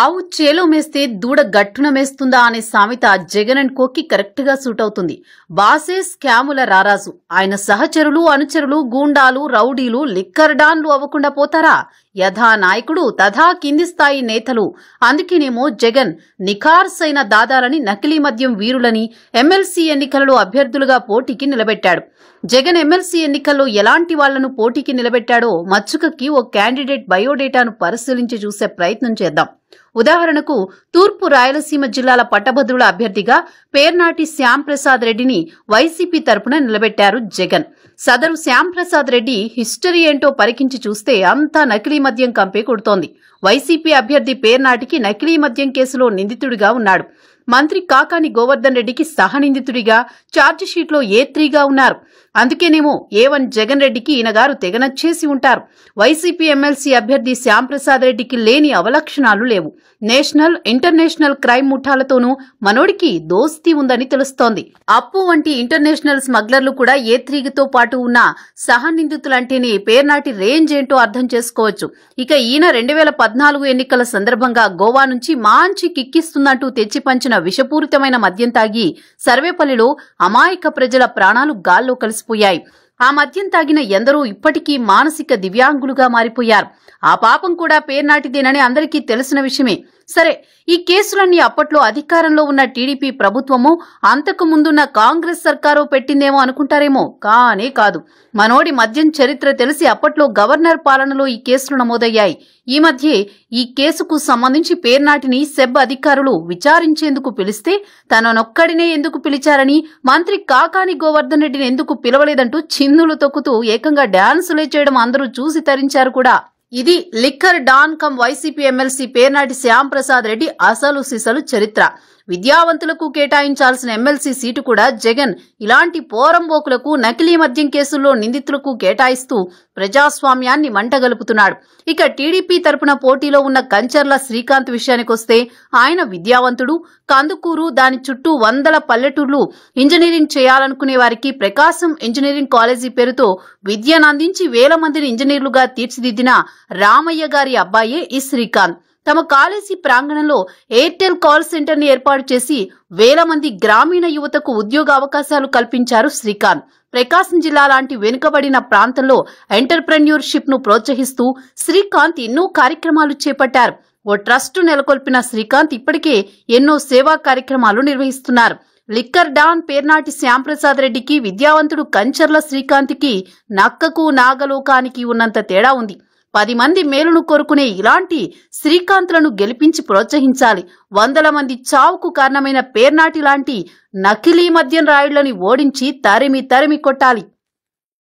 ఆవు చేలో మేస్తే దూడ గట్టున మేస్తుందా అనే సామెత జగన్ అండ్ కోకి కరెక్ట్ గా సూట్ అవుతుంది బాసే స్కాముల రారాజు ఆయన సహచరులు అనుచరులు గూండాలు రౌడీలు లిక్కర్ డాన్లు అవ్వకుండా పోతారా యథా నాయకుడు తథా కింది స్థాయి నేతలు అందుకేనేమో జగన్ నిఖార్సైన దాదాలని నకిలీ మద్యం వీరులని ఎమ్మెల్సీ ఎన్నికలలో అభ్యర్థులుగా పోటీకి నిలబెట్టాడు జగన్ ఎమ్మెల్సీ ఎన్నికల్లో ఎలాంటి వాళ్లను పోటీకి నిలబెట్టాడో మచ్చుకకి ఓ క్యాండిడేట్ బయోడేటాను పరిశీలించి చూసే ప్రయత్నం చేద్దాం ఉదాహరణకు తూర్పు రాయలసీమ జిల్లాల పట్టభద్రుల అభ్యర్థిగా పేర్నాటి శ్యాంప్రసాద్ రెడ్డిని వైసీపీ తరపున నిలబెట్టారు జగన్ సదరు శ్యాంప్రసాద్ రెడ్డి హిస్టరీ ఏంటో పరికించి చూస్తే అంతా నకిలీ మద్యం కంపే కొడుతోంది వైసీపీ అభ్యర్థి పేర్నాటికి నకిలీ మద్యం కేసులో నిందితుడిగా ఉన్నాడు మంత్రి కాకాని గోవర్ధన్ రెడ్డికి సహనిందితుడిగా ఛార్జిషీట్లో ఏ త్రీగా ఉన్నారు అందుకేనేమో ఏ వన్ జగన్ రెడ్డికి ఈయనగారు తెగనచ్చేసి ఉంటారు వైసీపీ ఎమ్మెల్సీ అభ్యర్థి శ్యాంప్రసాద్ రెడ్డికి లేని అవలక్షణాలు లేవు నేషనల్ ఇంటర్నేషనల్ క్రైమ్ ముఠాలతోనూ మనోడికి దోస్తీ ఉందని తెలుస్తోంది అప్పు వంటి ఇంటర్నేషనల్ స్మగ్లర్లు కూడా ఏ త్రీగితో పాటు ఉన్న సహనిందితులంటేనే పేర్నాటి రేంజ్ ఏంటో అర్థం చేసుకోవచ్చు ఇక ఈయన రెండు వేల పద్నాలుగు ఎన్నికల సందర్భంగా గోవా నుంచి మాంచి కిక్కిస్తుందంటూ తెచ్చి తాగిన విషపూరితమైన మద్యం తాగి సర్వేపల్లిలో అమాయక ప్రజల ప్రాణాలు గాల్లో కలిసిపోయాయి ఆ మద్యం తాగిన ఎందరో ఇప్పటికీ మానసిక దివ్యాంగులుగా మారిపోయారు ఆ పాపం కూడా పేర్నాటిదేనని అందరికీ తెలిసిన విషయమే సరే ఈ కేసులన్నీ అప్పట్లో అధికారంలో ఉన్న టీడీపీ ప్రభుత్వము అంతకు ముందున్న కాంగ్రెస్ సర్కారు పెట్టిందేమో అనుకుంటారేమో కానే కాదు మనోడి మద్యం చరిత్ర తెలిసి అప్పట్లో గవర్నర్ పాలనలో ఈ కేసులు నమోదయ్యాయి ఈ మధ్యే ఈ కేసుకు సంబంధించి పేర్నాటిని సెబ్ అధికారులు విచారించేందుకు పిలిస్తే తననొక్కడినే ఎందుకు పిలిచారని మంత్రి కాకాని గోవర్ధన్ రెడ్డిని ఎందుకు పిలవలేదంటూ చిన్నులు తొక్కుతూ ఏకంగా డాన్సులే చేయడం అందరూ చూసి తరించారు కూడా ఇది liquor don cum YCP MLC Pernati Shyamprasad Reddy అసలు సిసలు చరిత్ర విద్యావంతులకు కేటాయించాల్సిన ఎమ్మెల్సీ సీటు కూడా జగన్ ఇలాంటి పోరంబోకులకు నకిలీ మద్యం కేసుల్లో నిందితులకు కేటాయిస్తూ ప్రజాస్వామ్యాన్ని మంటగలుపుతున్నాడు ఇక టీడీపీ తరపున పోటీలో ఉన్న కంచర్ల శ్రీకాంత్ విషయానికొస్తే ఆయన విద్యావంతుడు కందుకూరు దాని చుట్టూ వందల పల్లెటూర్లు ఇంజనీరింగ్ చేయాలనుకునే వారికి ప్రకాశం ఇంజనీరింగ్ కాలేజీ పేరుతో విద్యనందించి వేల మందిని ఇంజనీర్లుగా తీర్చిదిద్దిన రామయ్య గారి అబ్బాయే ఈ శ్రీకాంత్ తమ కాలేజీ ప్రాంగణంలో ఎయిర్టెల్ కాల్ సెంటర్ని ఏర్పాటు చేసి వేల మంది గ్రామీణ యువతకు ఉద్యోగ అవకాశాలు కల్పించారు శ్రీకాంత్ ప్రకాశం జిల్లా లాంటి వెనుకబడిన ప్రాంతంలో ఎంటర్ప్రెన్యూర్షిప్ ను ప్రోత్సహిస్తూ శ్రీకాంత్ ఎన్నో కార్యక్రమాలు చేపట్టారు ఓ ట్రస్ట్ నెలకొల్పిన శ్రీకాంత్ ఇప్పటికే ఎన్నో సేవా కార్యక్రమాలు నిర్వహిస్తున్నారు లిక్కర్ డాన్ పేర్నాటి శ్యాంప్రసాద్ రెడ్డికి విద్యావంతుడు కంచర్ల శ్రీకాంత్కి నక్కకు నాగలోకానికి ఉన్నంత తేడా ఉంది పది మంది మేలును కోరుకునే ఇలాంటి శ్రీకాంత్లను గెలిపించి ప్రోత్సహించాలి వందల మంది చావుకు కారణమైన పేర్నాటి లాంటి నకిలీ మద్యం రాయుళ్లని ఓడించి తరిమి తరిమి కొట్టాలి